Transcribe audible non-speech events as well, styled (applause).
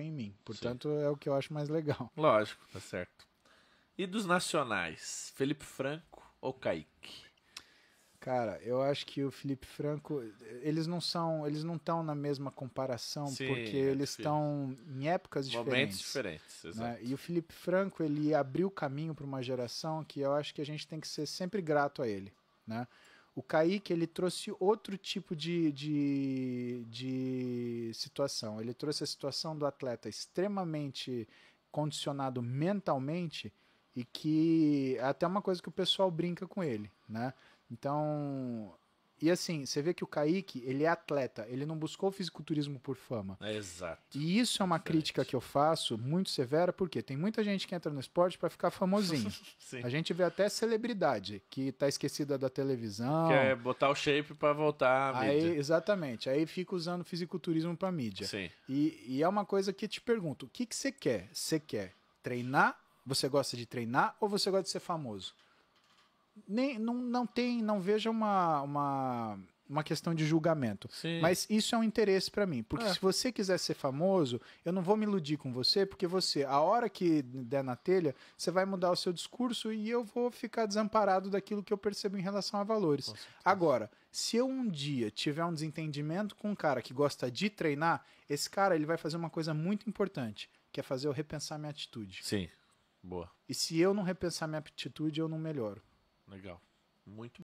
em mim. Portanto, Sim. é o que eu acho mais legal. (laughs) Lógico, tá certo. E dos nacionais, Felipe Franco ou Kaique? Cara, eu acho que o Felipe Franco, eles não são, eles não estão na mesma comparação Sim, porque é eles estão em épocas Momentos diferentes. diferentes né? E o Felipe Franco, ele abriu caminho para uma geração que eu acho que a gente tem que ser sempre grato a ele, né? O Kaique, ele trouxe outro tipo de, de, de situação. Ele trouxe a situação do atleta extremamente condicionado mentalmente e que é até uma coisa que o pessoal brinca com ele, né? Então, e assim, você vê que o Kaique, ele é atleta, ele não buscou o fisiculturismo por fama. É exato. E isso é uma crítica que eu faço muito severa, porque tem muita gente que entra no esporte para ficar famosinho. (laughs) a gente vê até celebridade que tá esquecida da televisão. Quer botar o shape para voltar à aí, Exatamente. Aí fica usando fisiculturismo para mídia. Sim. E, e, é uma coisa que te pergunto, o que, que você quer? Você quer treinar? Você gosta de treinar ou você gosta de ser famoso? nem, não, não tem, não veja uma, uma, uma questão de julgamento. Sim. Mas isso é um interesse para mim, porque é. se você quiser ser famoso, eu não vou me iludir com você, porque você, a hora que der na telha, você vai mudar o seu discurso e eu vou ficar desamparado daquilo que eu percebo em relação a valores. Agora, se eu um dia tiver um desentendimento com um cara que gosta de treinar, esse cara ele vai fazer uma coisa muito importante, que é fazer eu repensar minha atitude. Sim. Boa. E se eu não repensar minha atitude, eu não melhoro. Legal. Muito